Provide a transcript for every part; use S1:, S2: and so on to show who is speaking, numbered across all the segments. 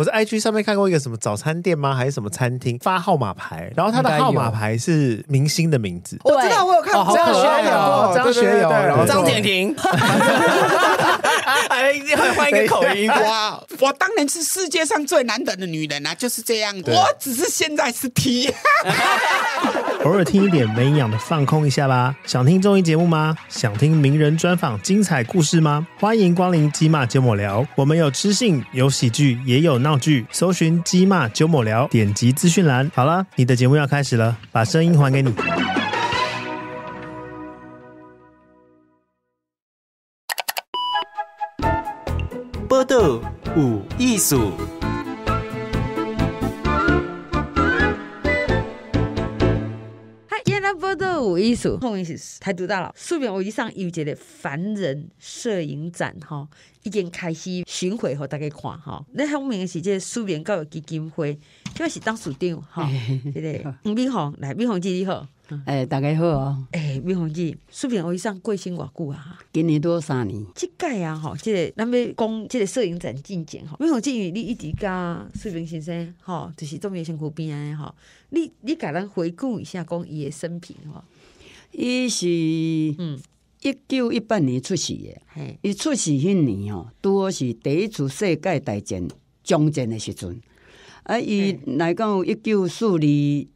S1: 我在 IG 上面看过一个什么早餐店吗？还是什么餐厅发号码牌？然后他的号码牌是明星的名字。
S2: 我知道我有看张学友、张学友、张敬亭。哎，换一个口音哇！我当年是世界上最难得的女人啊，就是这样。我只是现在是 T。
S1: 偶尔听一点没营养的，放空一下吧。想听综艺节目吗？想听名人专访、精彩故事吗？欢迎光临鸡骂九抹聊，我们有知性，有喜剧，也有闹剧。搜寻“鸡骂九抹聊”，点击资讯栏。好了，你的节目要开始了，把声音
S2: 还给你。报道有艺术。
S1: 都有意思，后面是台独大佬苏铭，我一上有一个凡人摄影展哈，已经开始巡回和大家看哈。那后面是这苏联教育基金会，就是当署长哈，对不对？吴碧红，来，碧红姐你好。
S2: 欸，大家好哦！
S1: 欸，美宏姐，苏平，我上贵姓偌久啊？
S2: 今年多三年。
S1: 即届啊，吼，即个咱要讲，即个摄影展进展吼。美宏姐，你一直甲苏平先生，吼，就是中闽新湖边，吼。你你甲咱回顾一下，讲伊的生平吼。
S2: 伊是，嗯，一九一八年出世诶，嘿，伊出世迄年吼，拄好是第一次世界大战战诶时阵。啊，伊来到一九四二。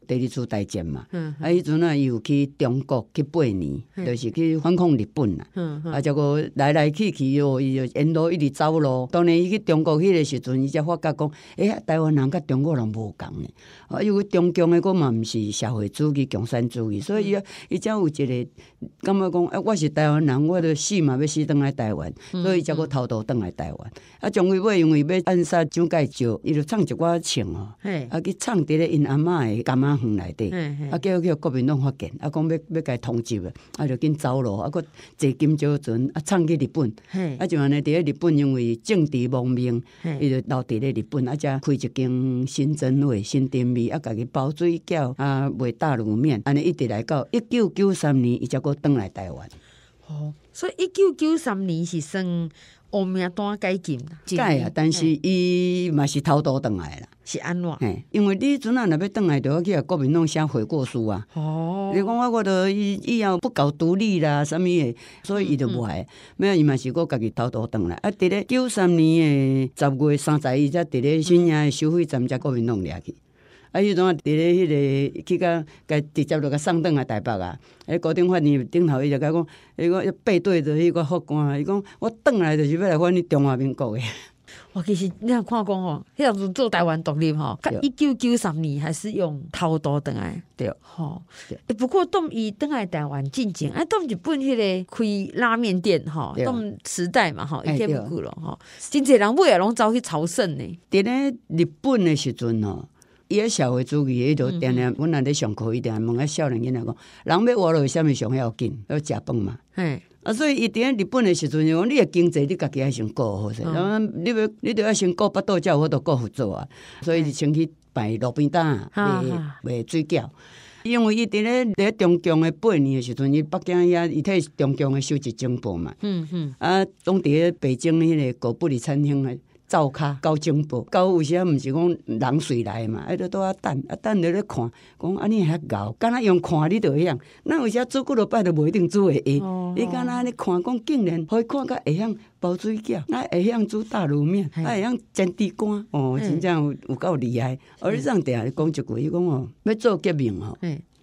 S2: 第二次大战嘛，啊，迄阵啊伊有去中国去八年，就是去反抗日本啦。啊，结果来来去去哦，伊就沿路一直走路。当然，伊去中国迄个时阵，伊才发觉讲，哎，台湾人甲中国人无共啊，因为中共诶，国嘛，毋是社会主义、共产主义，所以伊伊则有一个感觉讲，哎，我是台湾人，我着死嘛，要死，倒来台湾，所以才佫偷渡倒来台湾。啊，蒋纬国因为要暗杀蒋介石，伊就唱一寡情哦，啊，去唱伫咧，因阿嬷诶干嘛？来的，啊，叫叫国民党发见，啊，讲要要伊通缉啊，啊，就紧走路啊，个坐金洲船，啊，窜去日本，啊，就安尼伫咧日本，因为政治亡命，伊就留伫咧日本，啊，则开一间新真味、新甜味，啊，家己包水饺，啊，卖大卤面，安尼一直来到一九九三年，伊则过倒来台湾，
S1: 哦，所以一九九三年是算。我名单当改进，改啊！但是
S2: 伊嘛是偷渡倒来啦，是安啦。因为你阵啊若要倒来着，要去啊，国民党写悔过书啊。哦，你讲我我都以后不搞独立啦，什物的，所以伊就无爱。没有伊嘛是过家己偷渡倒来啊！伫咧九三年诶十月三十一，日，伫咧新营诶收费站，才国民党掠去。啊！伊种啊，伫咧迄个，去甲，甲直接落甲送顿来台北啊，迄个高等法院顶头，伊就甲讲，伊讲要背对着迄个法官，伊讲我顿来就是要来翻你中华民国诶。
S1: 我其实你若看讲吼，
S2: 迄阵做台湾独立吼，一
S1: 九九三年还是用
S2: 偷渡顿来对
S1: 哦，不过，当伊顿来台湾进前，啊，当日本迄个开拉面店吼，当
S2: 时代嘛吼，一天不够咯吼，真济人尾也拢走去朝圣呢。伫咧日本诶时阵吼。伊个社会主义伊度定定，阮若咧上课伊定问个少年囡仔讲，人要活落去，啥物上要紧？要食饭嘛。嘿啊，所以伊伫咧日本诶时阵，讲你诶经济，你家己爱先顾好势。然后你要，你着爱先顾腹肚，才有法度顾合作啊。所以先去摆路边摊卖卖水饺。因为伊伫咧伫中共诶八年诶时阵，伊北京遐伊替中共诶收集情报嘛。嗯哼啊，拢伫咧北京迄个狗不理餐厅诶。灶骹交情报，到有时啊，毋是讲人水来嘛，哎，都都啊等，啊等在咧看，讲安尼遐熬，敢若用看你都会样，咱有时啊做几落摆都无一定做会会，伊敢若安尼看讲，竟然可以看甲会晓包水饺，那会晓煮大卤面，啊会晓煎地瓜，哦，真正有有够厉害。而上底下讲一句，伊讲哦，要做革命哦，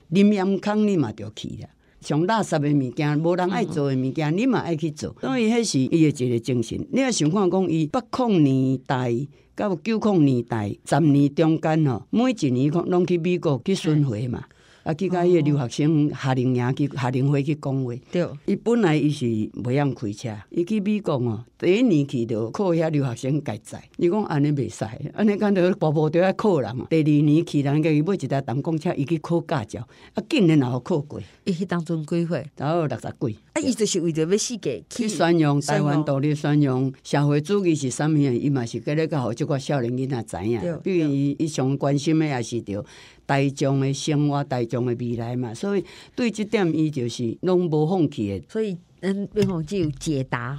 S2: 林彦康你嘛着去俩。上垃圾诶物件，无人爱做诶物件，你嘛爱去做，所以迄是伊诶一个精神。你要想看讲，伊八控年代到九控年代，十年中间哦，每一年拢去美国去巡回嘛。啊！去甲迄个留学生夏令营去夏令会去讲话，伊本来伊是袂用开车，伊去美国哦。第一年去就靠遐留学生解载，伊讲安尼袂使，安尼干着跋跋着爱靠人嘛。第二年去人家伊买一台公共车，伊去考驾照，啊，今年也考过，伊去当中规岁？然后六十几。
S1: 啊，伊就是为着要四个去宣扬台湾独
S2: 立，宣扬社会主义是物啊？伊嘛是格咧个好，即个少年囡仔知影，毕竟伊伊上关心的也是着。大众的生活，大众的未来嘛，所以对这点伊就是拢无放弃的。所以，嗯，方只有解
S1: 答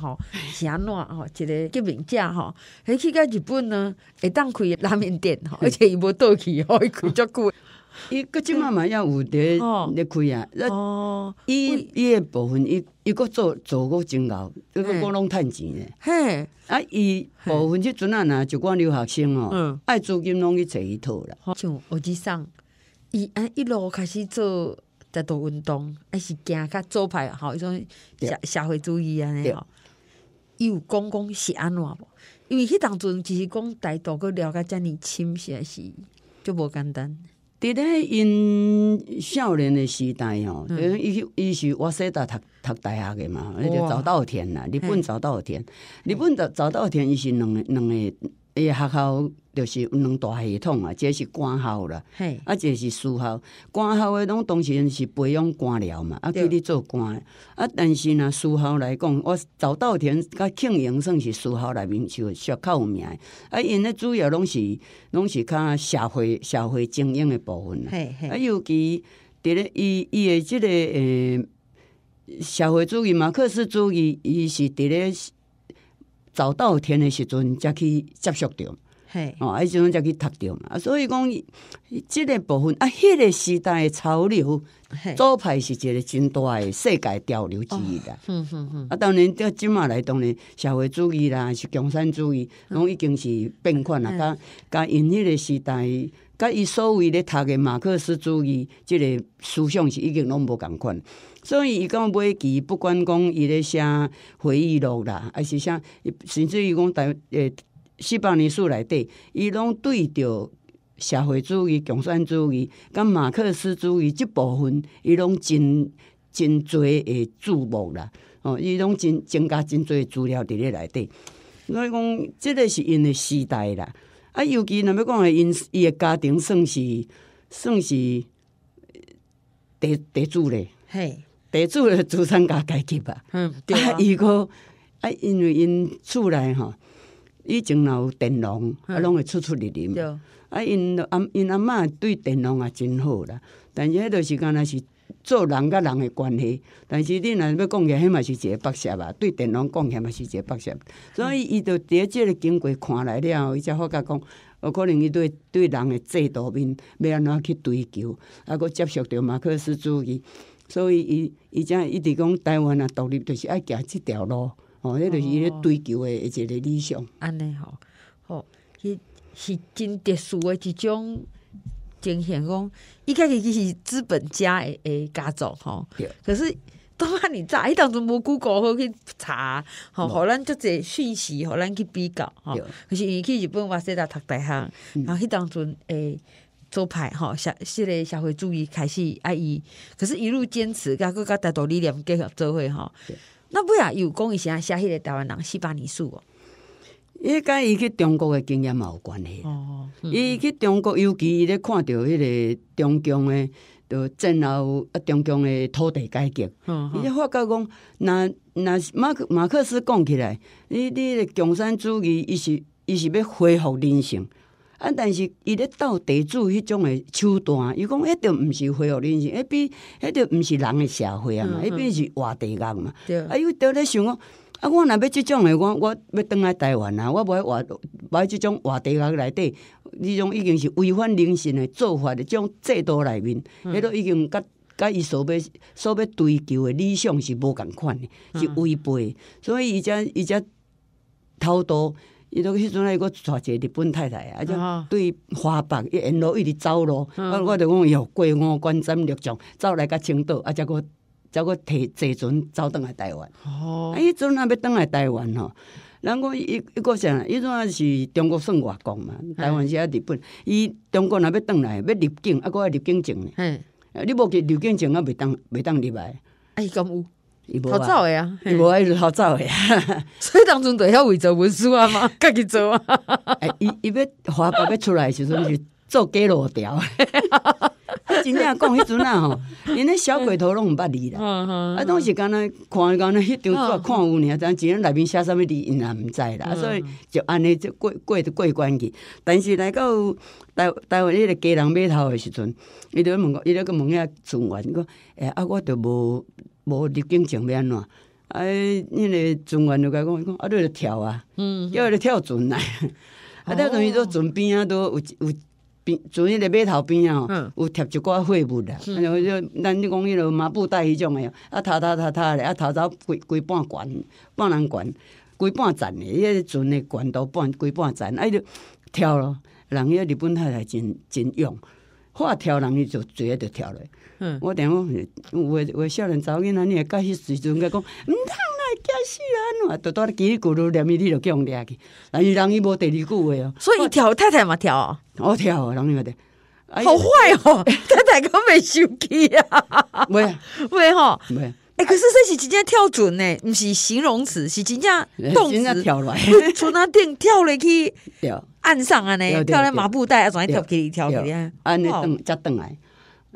S1: 是安怎哦，一个革命者吼，迄去到日本呢，会当开拉面店
S2: 吼，而且伊无倒去，吼，伊开足久。伊个即妈嘛要有伫咧开啊？
S1: 哦，
S2: 伊伊诶部分，伊伊个做做过真熬，伊个我拢趁钱诶，嘿，啊，伊部分即阵啊，就管留学生哦，嗯，爱租金拢去伊讨套了，像我记上。
S1: 伊安一路开始做在做运动，还是行较做歹吼，迄种社社会主义安尼伊有讲讲是安怎无？因为迄当阵只是讲大多个了解，遮尔深些是就无简单。
S2: 伫咧因少年的时代吼，因为伊伊是我说得读读大学的嘛，迄就早稻田啦，日本早稻田，日本早早稻田，伊是两个两个。诶，学校就是两大系统啊，这是官校啦，啊，这是私校。官校诶，拢当时是培养官僚嘛，啊，叫你做官。啊，但是呢，私校来讲，我早稻田、甲庆应算是私校内面就有名诶。啊，因咧主要拢是拢是较社会、社会精英诶部分。啊，尤其伫咧伊伊诶即个诶，社会主义、马克思主义，伊是伫咧。早稻田的时阵，才去接触着。哦，一种才去读着嘛。所以讲，即个部分啊，那个时代的潮流，左派是一个真大世界潮流之一的。嗯啊，当然，即今嘛来，当然社会主义啦，是共产主义，拢已经是变款啦，甲甲因迄个时代。佮伊所谓咧读嘅马克思主义，即个思想是已经拢无共款。所以伊讲每期不管讲伊咧写回忆录啦，还是伊甚至于讲台诶四百年史内底，伊拢对着社会主义、共产主义、佮马克思主义即部分，伊拢真真侪诶注目啦。哦，伊拢真增加真侪资料伫咧内滴，所以讲即个是因为时代啦。啊，尤其若要讲，诶，因伊诶家庭算是算是地地主咧，嘿，得住嘞，资产家阶级吧。嗯，啊，伊个啊，因为因厝内吼，以前有电农，啊，拢会出出入入。对。啊，因阿因阿嬷对电农也真好啦，但是迄段时间若是。做人甲人诶关系，但是你若要讲起，迄嘛是一个剥削吧。对电脑讲起嘛是一个剥削，所以伊就诶即个经过看了了，伊才发觉讲，有可能伊对对人诶制度面要安怎去追求，抑佫接受着马克思主义，所以伊伊则一直讲台湾啊独立，就是爱行即条路，哦，迄就是伊咧追求诶一个理想，安尼吼，
S1: 哦，是是真特殊诶一种。惊险讲，伊家己伊是资本家诶诶家族吼，可是都怕你炸，伊当中无 Google 好去查，吼，互咱足侪讯息，互咱去比较吼。可是伊去日本哇说大读大学，然后迄当阵诶。做派吼，社系列社会主义开始啊，伊可是一路坚持，甲个甲大度理念结合做伙吼。那不呀，有讲伊是啊，写迄个台湾人四百年史哦。
S2: 伊甲伊去中国诶经验嘛有关系，伊去中国尤其伊咧看着迄个中共诶，就前后啊中共诶土地改革，伊发觉讲，若若马马克思讲起来，你你诶共产主义伊是伊是要恢复人性，啊但是伊咧斗地主迄种诶手段，伊讲一定毋是恢复人性，迄比，迄种毋是人诶社会啊嘛，迄边是外地人嘛，啊伊倒咧想讲。啊！我若要即种诶，我我要倒来台湾啊！我买无买即种话题来底，即种已经是违反人性诶做法诶，即种制度内面，迄都已经甲甲伊所要所要追求诶理想是无共款诶，是违背。所以伊则伊则偷渡，伊都迄阵伊我娶一个日本太太啊，就对花伊一路一直走落，我我就讲要过五关斩六将，走来甲青岛啊，则过。才阁提坐船走，倒来台湾。啊，哎，阵若要倒来台湾吼，人讲伊伊个啥？伊阵啊是中国算外国嘛？台湾是啊日本。伊中国若要倒来，要入境，啊，个要入境证。哎，你无去入境证啊，袂当袂当入来。啊，伊咁有，伊无好走啊，伊无就好走诶啊。所以当初会晓伪造文书啊嘛，家 己做啊。哎，伊伊要华国要出来，时就是做假路条。真正讲，迄阵啊吼，因 那小鬼头拢毋捌字啦，
S1: 啊，
S2: 当时敢若看敢若迄张纸看乌鸟，咱只人内面写啥物字，因也毋知啦，所以就安尼过过过关去。但是到台台湾迄个家人码头的时阵，伊在问伊去问遐船员讲，哎，啊，我就无无入境证明怎？哎，迄个船员就讲，伊讲，啊，你着跳啊，嗯，要著跳船来，啊，跳船伊都船边啊，都有有。边，船迄个码头边哦，有贴一寡货物啦。安尼阮咱你讲迄个麻布袋迄种诶哦，啊，头头头头咧，啊，头走规规半，悬半人悬，规半层诶迄个船诶悬都半，规半层。啊，伊着跳咯，人迄个日本人也真真勇，喊跳，人伊就坐诶着跳落。嗯，我听讲有有有少年查某囡仔，汝会较迄时阵甲讲毋通。惊死人嘛，多多的叽里咕噜，连咪你都叫人家去。但伊人伊无第二句话哦。所以跳太太嘛跳哦，我跳哦，人伊嘛的。好坏哦，太太个袂生气啊？
S1: 袂未吼，未。哎，可是这是真正跳准呢，毋是形容词，是真正动词。跳来，从那顶跳来去，岸上啊呢？跳来麻布袋，啊，偂跳起跳去啊？
S2: 好，再转来。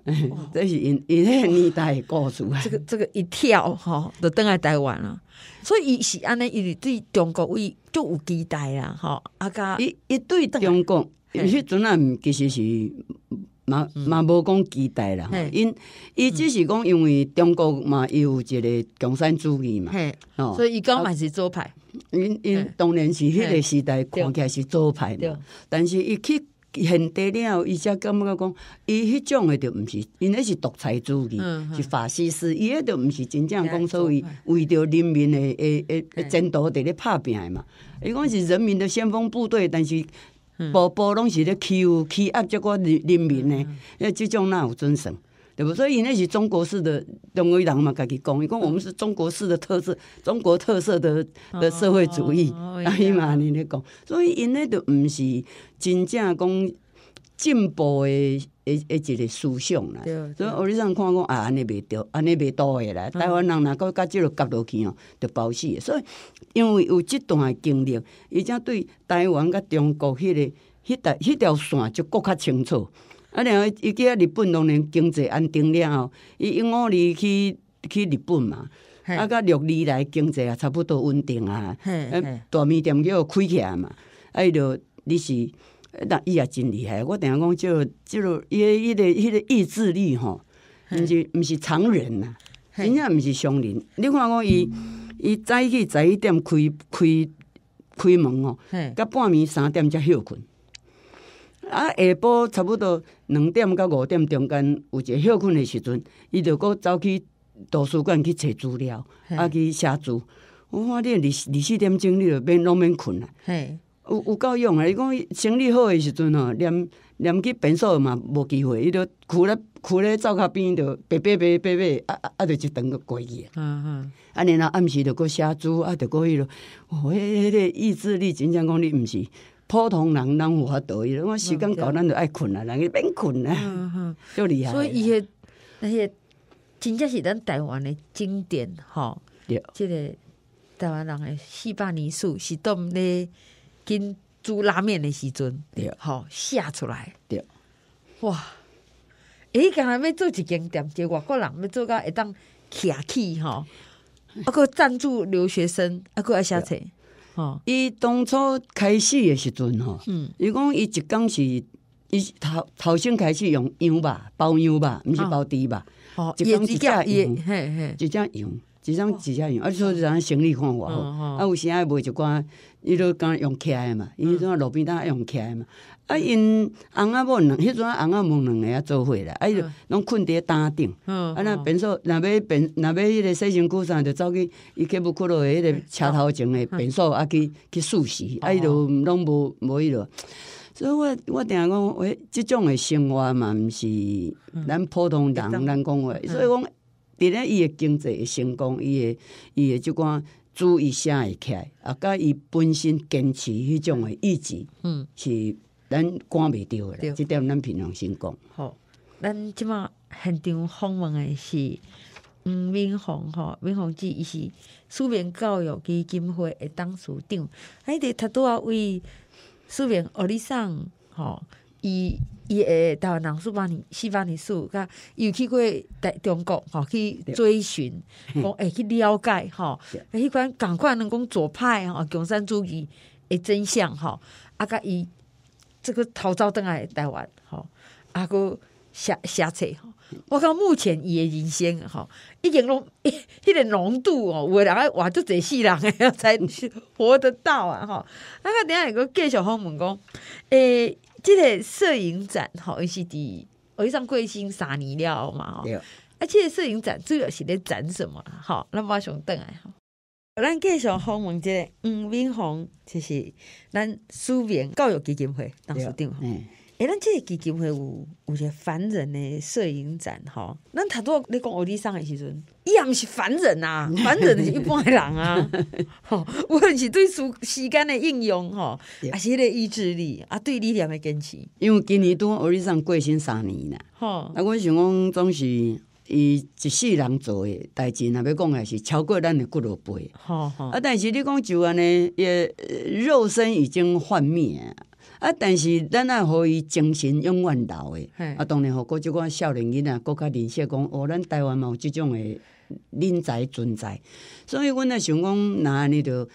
S2: 这是因因迄年代故事啊。这个这个一跳吼就倒来台湾了。所以伊是安尼，伊是对中国，伊就有期待啦。吼，啊，甲伊伊对中国，伊迄阵啊其实是嘛嘛无讲期待啦。因伊只是讲因为中国嘛，伊有一个共产主义嘛。哦，所
S1: 以伊刚嘛是
S2: 做派。因因当然是迄个时代，看起来是做派嘛，但是伊去。现代了，伊才感觉讲，伊迄种的就毋是，因迄是独裁主义，是法西斯，伊迄个就是真正讲所谓为着人民的诶诶前途伫咧拍拼诶嘛。伊讲是人民的先锋部队，但是，步步拢是咧欺负、欺压即个人民呢，迄即种哪有准绳？对不，所以因那是中国式的中国人嘛，家己讲，伊讲我们是中国式的特色，中国特色的的社会主义，阿 伊嘛，尼咧讲，所以因迄著毋是真正讲进步的诶，一个思想啦。所以我以上看讲啊，安尼袂着，安尼袂倒诶啦。台湾人若够甲即落角落去哦，著包死。所以因为有即段的经历，伊才对台湾甲中国迄个迄台迄条线就搁较清楚。啊，然后伊记啊，日本当然经济安定了后，伊一五年去去日本嘛，啊，到六年来经济也差不多稳定啊。大面店叫开起来嘛，啊，伊就你是，啊，伊也真厉害。我等下讲，即即落伊伊的迄个意志力吼，毋是毋是常人呐，真正毋是商人，你看讲伊伊早起十一点开开开门哦，甲半暝三点才休困。啊，下晡差不多两点到五点中间，有一个休困的时阵，伊就阁走去图书馆去找资料，啊去写书。我看觉二二四点钟汝力免拢免困啊，嘿，有有够用的。伊讲生理好的时阵哦，连连去边扫嘛无机会，伊都跍咧跍咧灶骹边，就爬爬爬爬爬，啊啊啊！就一堂就过去。啊啊！然后暗时就搁写书，啊就过去咯。迄迄个意志力，真正讲你毋是。普通人咱有法度？伊，我时间到，咱就爱困啊，人伊免困啊，就厉害。所以
S1: 伊个那些真正是咱台湾的经典，哈，即个台湾人诶，四百年树是当咧跟煮拉面的时阵，吼写出来，对，哇！诶，刚才要做一间店，结外国人要做到会当徛去吼，阿个赞助留学生阿个
S2: 爱写册。吼，伊当初开始诶时阵吼，伊讲伊一工是伊头头先开始用羊吧，包牛吧，毋是包猪吧，吼，一工是遮羊，嘿嘿，一只羊，一只一只羊，啊，所以是按生理看法吼，啊，有时啊，卖一寡，伊都敢用起来诶嘛，伊迄种路边摊用起来诶嘛。啊！因翁仔某两，迄阵翁仔某两个做伙啊，伊着拢困伫搭顶。啊，若便所，若要便，若要迄个洗身姑生，就走去伊去不窟落迄个车头前的便所，啊去去梳洗，伊着拢无无伊落。所以我我定讲，喂，即种的生活嘛，毋是咱普通人咱讲话。所以讲，伫咧伊的经济成功，伊的伊的即款。注意会起来，啊，甲伊本身坚持迄种诶意志，嗯，是。咱赶袂着诶即点咱平常时讲吼咱即满现场访问诶
S1: 是黄敏洪吼敏洪志伊是思明教育基金会诶董事长啊一直读倒为思明学你上吼伊伊诶台湾人四百年四百年事甲伊有去过台中国吼去追寻讲会去了解吼迄款共款人讲左派吼共产主义诶真相吼啊甲伊这个偷走等来台湾吼啊佫写写册吼我看目前伊诶人生吼已经拢 迄个浓度哦有诶人爱活着一世人诶啊 才活得到啊吼啊佫等下会佫继续好问讲诶即个摄影展吼伊是伫有一张贵星三年了嘛吼啊即个摄影展主要是咧展什么吼咱马上等来吼咱继续访问个吴敏宏，就是咱苏明教育基金会董事长。哎，咱这个基金会有有些凡人的摄影展，吼，咱他都你讲学利上诶时阵也毋是凡人啊，凡人是一般人啊。吼、无论是对时时间的应用，吼，啊是迄个意志力啊，对理念的坚持。
S2: 因为今年都学利上过新三年了，吼，啊，阮想讲总是。伊一世人做诶，代志若要讲也是超过咱诶骨吼吼啊！但是你讲就安尼，也肉身已经幻灭，啊！但是咱啊互伊精神永远留诶，啊！当然互国即款少年人仔国较认识讲，哦，咱台湾嘛有即种诶人才存在，所以阮也想讲，那尼着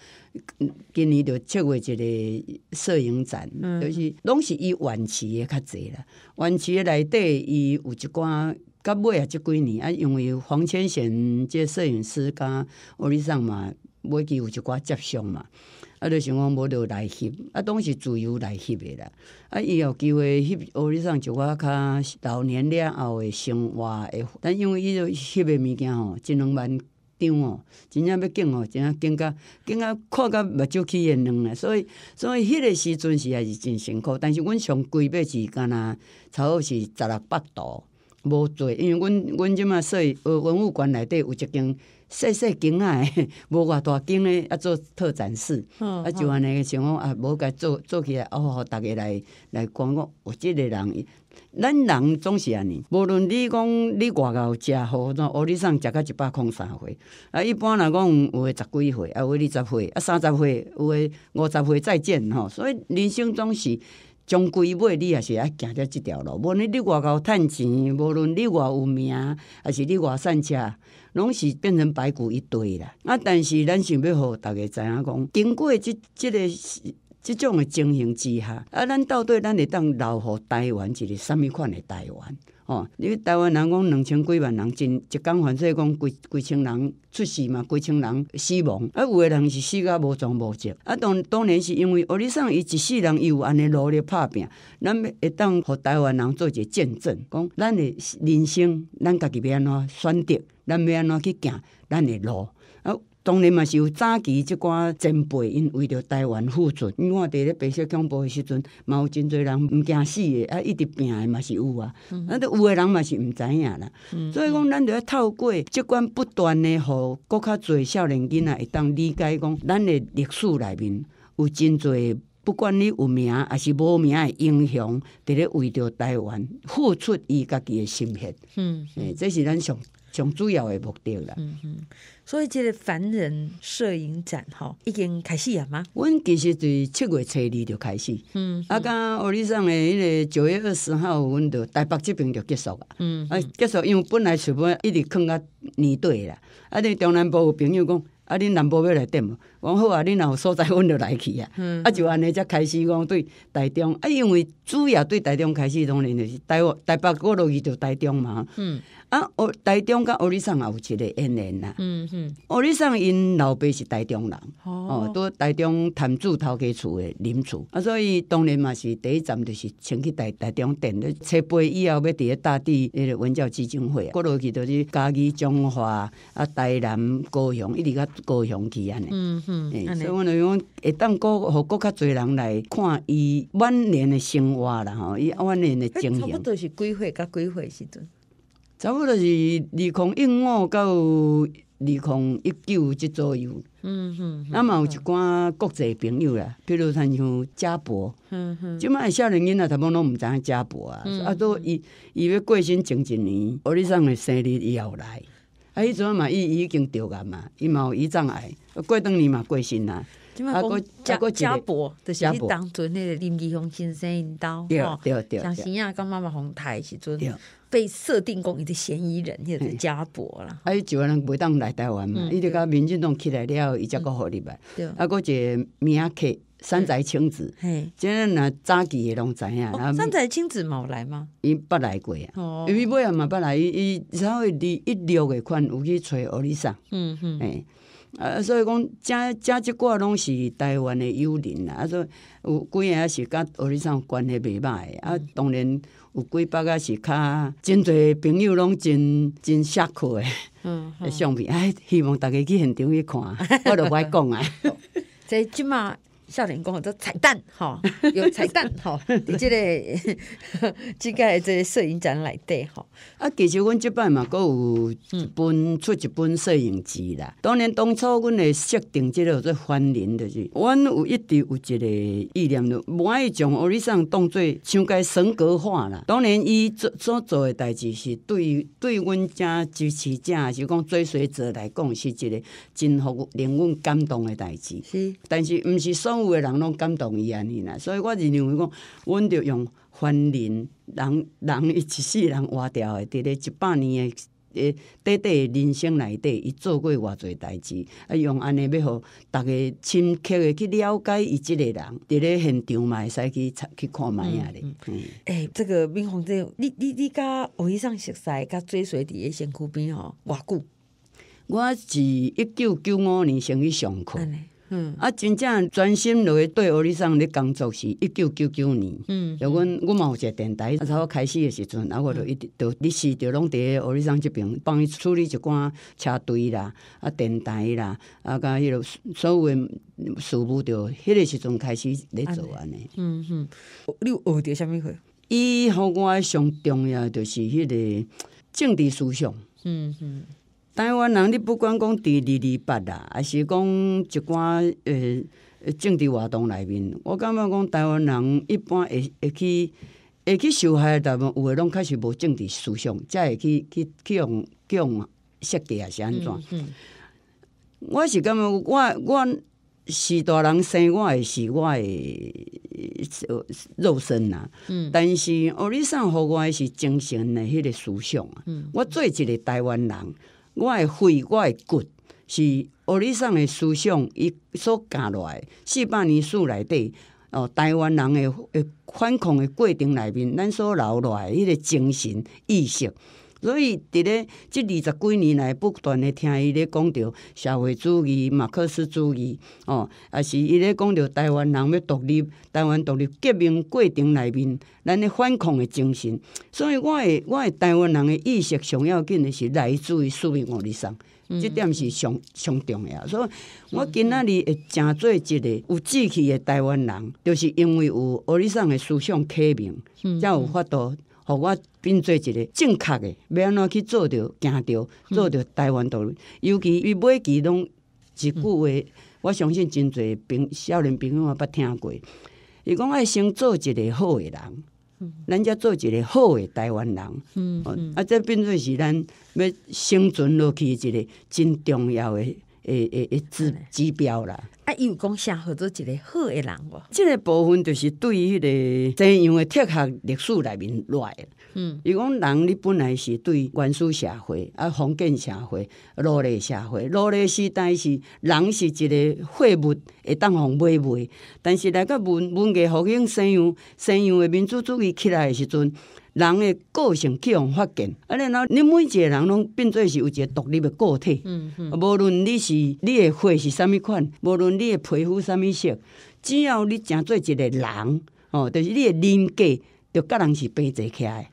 S2: 今年着七月一个摄影展，就是拢是伊晚期诶较侪啦，晚期内底伊有一寡。甲买啊！即几年啊，因为黄千贤即摄影师甲奥利桑嘛，买机有一寡接相嘛，啊，就想讲无得来翕，啊，都是自由来翕诶啦。啊，伊有机会翕奥利桑，就寡较老年了后诶生活。但因为伊就翕诶物件吼，一两万张哦，真正要镜哦，真正镜甲镜甲看甲目睭起眼两下。所以，所以翕个时阵是也是真辛苦。但是，阮上贵辈是敢若差不多是十六八度。无做，因为阮阮即满说，呃，文物馆内底有一间细细景爱，无偌大景嘞，啊做特展室，啊就安尼诶，情况啊，无甲做做起来，哦，好，大家来来观我有即个人，咱人总是安尼，无论你讲你外口食好，像欧里桑食到一百空三岁，啊，一般来讲有诶十几岁，啊，有诶二十岁，啊，三十岁，有诶五十岁再见吼，所以人生总是。从归买，你也是爱行着即条路。无论你外口趁钱，无论你外有名，还是你外善车，拢是变成白骨一堆啦。啊！但是咱想要互逐个知影讲？经过即、这个。即种的情形之下，啊，咱到底咱会当留互台湾，一个什物款的台湾？哦，因为台湾人讲两千几万人真，一讲犯罪讲几几千人出事嘛，几千人死亡，啊，有诶人是死甲无妆无迹，啊，当当然是因为你里伊一世人伊有安尼努力拍拼，咱会当互台湾人做一个见证，讲咱的人生，咱家己要安怎选择，咱要安怎去行咱诶路。当然嘛，是有早期即寡前辈，因为着台湾付出。因为我伫咧白色恐怖诶时阵，嘛有真侪人毋惊死诶，啊，一直病诶嘛是有啊。着有诶人嘛是毋知影啦。所以讲，咱着要透过即款不断诶，互搁较侪少年囡仔会当理解，讲咱诶历史内面有真侪，不管你有名还是无名诶英雄，伫咧为着台湾付出伊家己诶心血。嗯，诶，这是咱想。上主要的目的了，
S1: 所以这个凡人摄影展哈已
S2: 经开始了吗？阮其实对七月初二就开始，嗯，啊，刚阿里上诶，迄个九月二十号，阮着台北这边就结束啊，嗯，啊，结束因为本来是欲一直囥啊年底啦，啊，你中南部有朋友讲，啊，恁南部要来点无？我讲好啊，恁若有所在，阮着就来去啊，嗯，啊，就安尼才开始讲对台中，啊，因为主要对台中开始，当然就是台台北过去就台中嘛，嗯。啊！台中甲奥利桑也有一个恩人呐。嗯哼，奥利桑因老爸是台中人，哦，都台中谈主头家厝诶，邻厝啊，所以当然嘛是第一站就是请去台台中点咧。七八以后要伫咧大地迄个文教基金会，过落去都是嘉己中华啊、台南、高雄，一直甲高雄去安尼。
S1: 嗯嗯，所以我就
S2: 讲会当国，互国较侪人来看伊晚年的生活啦，吼，伊晚年的经营。差不多
S1: 是几岁甲几岁时阵。
S2: 差不多是二零一五到二零一九这左右。嗯哼。那么有一寡国际朋友啦，比如像家博。嗯哼。即卖夏令营啊，他们拢毋知影家博啊，啊都以以为过身前一年，而你上诶生日也有来。啊，迄阵嘛，伊已经掉癌嘛，伊嘛有胰脏癌，过当年嘛过身啦。
S1: 啊佫啊佫家
S2: 伯著是当
S1: 阵迄个林奇峰先生因兜着着着倽啊甲妈妈皇太时阵被设定讲伊的嫌疑人也是家
S2: 伯啦啊伊就安尼袂当来台湾嘛伊就甲民进栋起来了伊则佫互你嘛着啊佫一个名客山寨清子嘿这若早期诶拢知影山寨清子嘛有来吗伊捌来过啊因为尾啊嘛捌来伊伊然后二一六诶款有去揣欧丽莎嗯哼嘿啊，所以讲遮遮即寡拢是台湾的友人啦。啊，所以有几个抑是甲学里上关系袂歹。啊，当然有几北啊是较真侪朋友拢真真熟口的。嗯相片，哎，希望大家去现场去看，我都爱讲啊。
S1: 在 即嘛。年脸工，都彩蛋哈，有彩蛋即、你 这个即 个即摄影展内底吼。
S2: 啊，其实阮即摆嘛，各有嗯，本出一本摄影集啦。当年当初阮的设定，即个做欢迎的是，阮有一直有一个意念就无爱将奥利桑当做像个神格化啦。当年伊做所做的代志，是对对阮遮支持者是讲追随者来讲，是一个真互令阮感动的代志。是，但是毋是说。有诶人拢感动伊安尼啦，所以我认为讲，阮着用欢迎人，人一世人活掉诶，伫咧一百年诶诶短短诶人生内底，伊做过偌侪代志，啊用安尼要互逐个深刻诶去了解伊即个人，伫咧现场嘛会使去去看买下嗯，
S1: 诶，这个兵
S2: 荒者，你你你甲我以上熟悉，甲追随伫诶身躯边吼，偌久？我自一九九五年先去上课。啊，真正专心落去对奥利桑咧工作是一九九九年。嗯，像阮阮嘛有一个电台，它从开始诶时阵，啊，我就一直，日时就拢在奥利桑即边，帮伊处理一寡车队啦，啊，电台啦，啊，甲迄个所有诶事务，就迄个时阵开始咧做安尼。嗯哼，你学着啥物货？伊互我上重要的就是迄个政治思想。嗯哼。台湾人，你不管讲伫二二八啦，还是讲一寡呃政治活动内面，我感觉讲台湾人一般会会去会去受害，大部分有诶拢开始无政治思想，才会去去去用用设计啊是安怎？我是感觉，我我是大人生，我诶是我诶肉身呐，但是哦，你上互我诶是精神诶迄个思想啊。我做一个台湾人。我的肺，我的骨，是历里上诶思想，伊所教落来四百年史内底，哦，台湾人诶诶反抗诶过程内面，咱所留落来迄个精神意识。所以，伫咧即二十几年来，不断的听伊咧讲着社会主义、马克思主义，哦，也是伊咧讲着台湾人要独立，台湾独立革命过程内面，咱诶反抗的精神。所以，我诶，我诶，台湾人诶意识上要紧的是来自于属于奥里桑，即点是上上重要。所以我今仔日会正做一个有志气诶台湾人，就是因为有奥里桑诶思想启蒙，才有法度。互我变做一个正确的，要怎去做着、行着、做着台湾道路。尤其伊每句拢一句话，我相信真侪平、少年朋友捌听过。伊讲爱先做一个好的人，咱才做一个好的台湾人，啊，这变做是咱要生存落去一个真重要的诶诶一指指标啦。
S1: 啊！伊有讲啥合作一个好诶人，
S2: 即个部分就是对于迄个怎样诶铁学历史内面来。嗯，伊讲人你本来是对原始社会、啊封建社会、奴隶社会、奴隶时代是人是一个废物，会当互买卖。但是来到文文革复兴西洋西洋诶民主主义起来诶时阵，人诶个性去互发展，啊！然后你每一个人拢变做是有一个独立诶个体。嗯嗯，无论你是你诶血是啥物款，无论你的皮肤什物色？只要你诚做一个人，哦，就是你的人格，就甲人是平齐起来。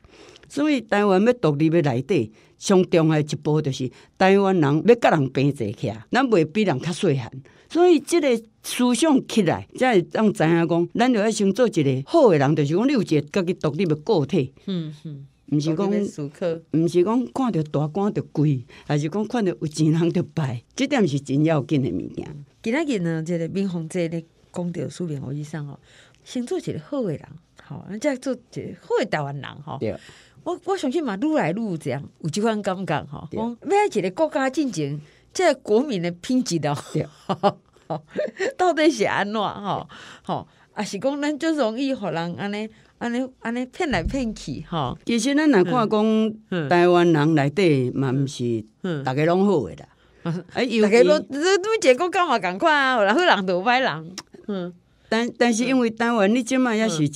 S2: 所以台湾要独立要底，上重要诶一步就是台湾人要甲人平齐起来，咱袂比人较细汉。所以即个思想起来，才会让知影讲，咱要先做一个好的人，就是讲你有一个家己独立的个体。嗯嗯。毋是讲，毋是讲，看着大官着贵，还是讲看着有钱人着拜，即点是真要紧的物件。
S1: 今仔日呢，即个明红姐咧讲着苏炳豪医生哦，先做一个好诶人，咱再做一个好诶台湾人哈。我我相信嘛，愈来有这样，有即款感觉吼。讲每一个国家进前，这国民的品质哦，到底是安怎吼？吼，也是讲，咱就容易互人安尼。安尼安尼骗来骗去
S2: 吼。其实咱若看讲，台湾人内底嘛毋是逐个拢好诶啦，哎，大家拢
S1: 这都结果干嘛赶快啊，然人多歹人，嗯。
S2: 但但是因为台湾，你即麦也是一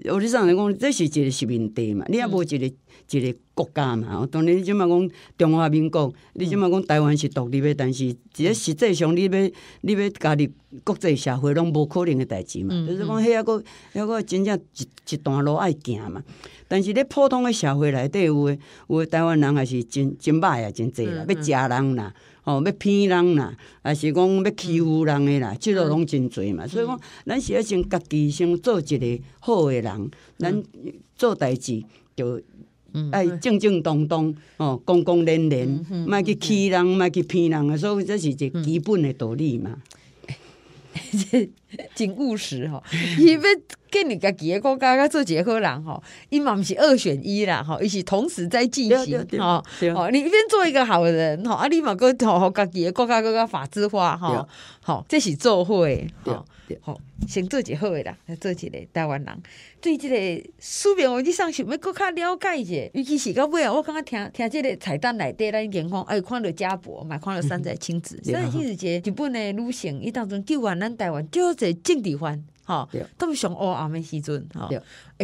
S2: 个，我以上来讲，这是一个殖民地嘛，你也无一个一个国家嘛。当然，你即麦讲中华民国，你即麦讲台湾是独立的，但是即个实际上你要你要加入国际社会，拢无可能的代志嘛。就是讲，迄个迄遐个真正一一段路爱行嘛。但是咧，普通的社会内底有的有的台湾人，也是真真歹啊，真济啦，要食人啦。哦，要骗人啦，也是讲要欺负人诶啦，即落拢真侪嘛。所以讲，咱是要先家己先做一个好诶人，咱做代志就爱正正当当，哦，公公廉廉，卖去欺人，卖去骗人啊。所以这是个基本诶道理嘛。
S1: 真
S2: 务实吼，
S1: 伊要跟你家己个国家做结合人吼，伊嘛毋是二选一啦吼，伊是同时在进行吼。好，你一边做一个好人吼，啊，你嘛搁好好家己个国家更加法制化吼，吼，这是做会吼，吼，先做结合的啦，做一个台湾人对这个书面，文以上想欲搁较了解者，尤其是到尾啊，我刚刚听听这个彩蛋内底已经光，哎，看到家博，嘛，看到山寨亲子，所以伊是节日本的女性伊当中救完咱台湾就。的景地环，哈，他们想欧阿美西尊，哈，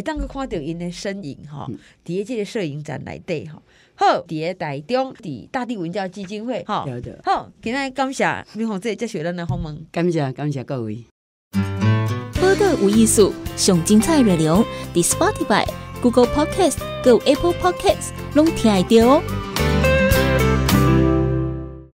S1: 当佮看到因的身影，吼，第一届的摄影展来对，吼。好，第二届在大地文教基金会，哈，好，今日感谢民红接受咱的访问，感谢感
S2: 谢各位。多个无艺术，上精彩内容，伫 Spotify、
S1: Google Podcast、Go Apple Podcast，拢听得到哦。